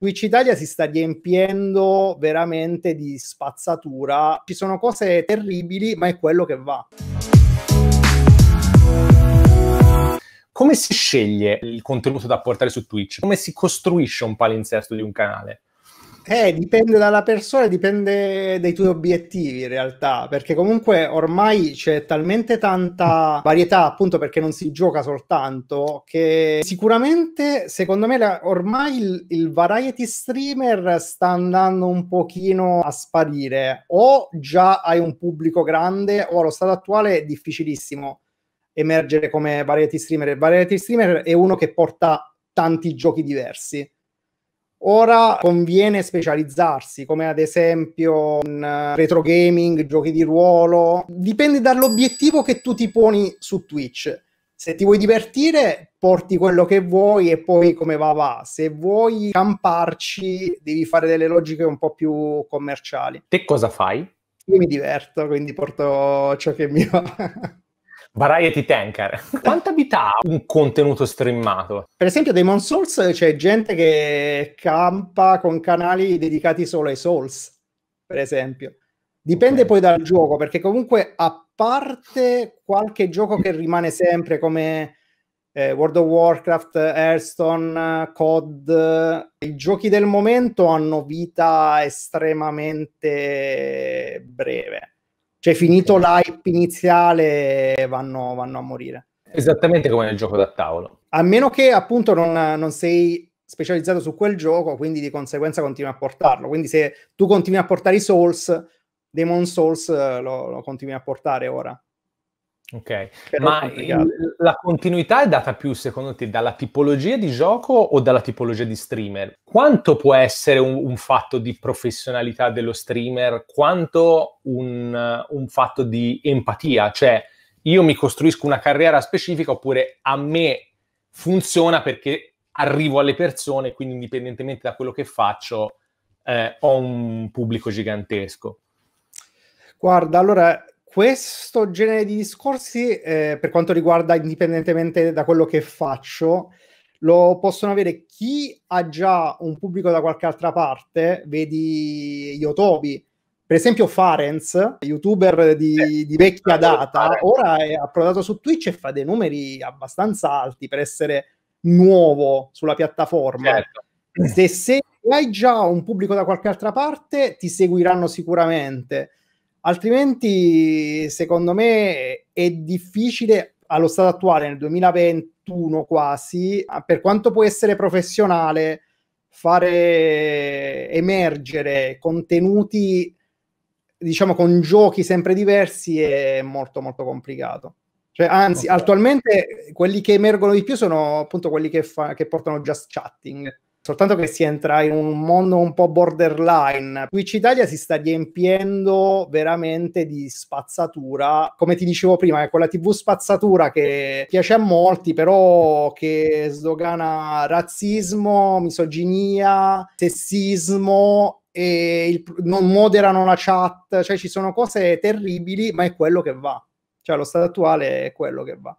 Twitch Italia si sta riempiendo veramente di spazzatura. Ci sono cose terribili, ma è quello che va. Come si sceglie il contenuto da portare su Twitch? Come si costruisce un palinsesto di un canale? Eh, dipende dalla persona, dipende dai tuoi obiettivi in realtà, perché comunque ormai c'è talmente tanta varietà, appunto perché non si gioca soltanto, che sicuramente secondo me la, ormai il, il, variety streamer sta andando un pochino a sparire, o già hai un pubblico grande o allo stato attuale è difficilissimo emergere come variety streamer. Il variety streamer è uno che porta tanti giochi diversi Ora conviene specializzarsi, come ad esempio in eh, retro gaming, giochi di ruolo. Dipende dall'obiettivo che tu ti poni su Twitch. Se ti vuoi divertire, porti quello che vuoi e poi come va va. Se vuoi camparci, devi fare delle logiche un po' più commerciali. Che cosa fai? Io mi diverto, quindi porto ciò che mi va. Variety Tanker. Quanta vita ha un contenuto streamato? Per esempio, dei Mon Souls c'è gente che campa con canali dedicati solo ai Souls, per esempio. Dipende okay. poi dal gioco, perché comunque a parte qualche gioco che rimane sempre come eh, World of Warcraft, Hearthstone, COD, i giochi del momento hanno vita estremamente breve cioè, finito l'hype iniziale, vanno, vanno a morire. Esattamente come nel gioco da tavolo. A meno che appunto non, non, sei specializzato su quel gioco, quindi di conseguenza continui a portarlo. Quindi se tu continui a portare i Souls, Demon Souls lo, lo continui a portare ora. Ok, Però ma il, la continuità è data più, secondo te, dalla tipologia di gioco o dalla tipologia di streamer? Quanto può essere un, un fatto di professionalità dello streamer? Quanto un, un fatto di empatia? Cioè, io mi costruisco una carriera specifica oppure a me funziona perché arrivo alle persone, quindi indipendentemente da quello che faccio, eh, ho un pubblico gigantesco. Guarda, allora questo genere di discorsi, eh, per quanto riguarda indipendentemente da quello che faccio, lo possono avere chi ha già un pubblico da qualche altra parte, vedi Yotobi, per esempio Farenz, youtuber di, di vecchia data, ora è approdato su Twitch e fa dei numeri abbastanza alti per essere nuovo sulla piattaforma. Certo. Se, se hai già un pubblico da qualche altra parte, ti seguiranno sicuramente Altrimenti, secondo me, è difficile allo stato attuale, nel 2021 quasi, per quanto può essere professionale, fare emergere contenuti, diciamo, con giochi sempre diversi è molto, molto complicato. Cioè, anzi, okay. attualmente quelli che emergono di più sono appunto quelli che, fa- che portano just chatting soltanto che si entra in un mondo un po' borderline. Twitch Italia si sta riempiendo veramente di spazzatura, come ti dicevo prima, è quella TV spazzatura che piace a molti, però che sdogana razzismo, misoginia, sessismo e il, non moderano la chat, cioè ci sono cose terribili, ma è quello che va. Cioè lo stato attuale è quello che va.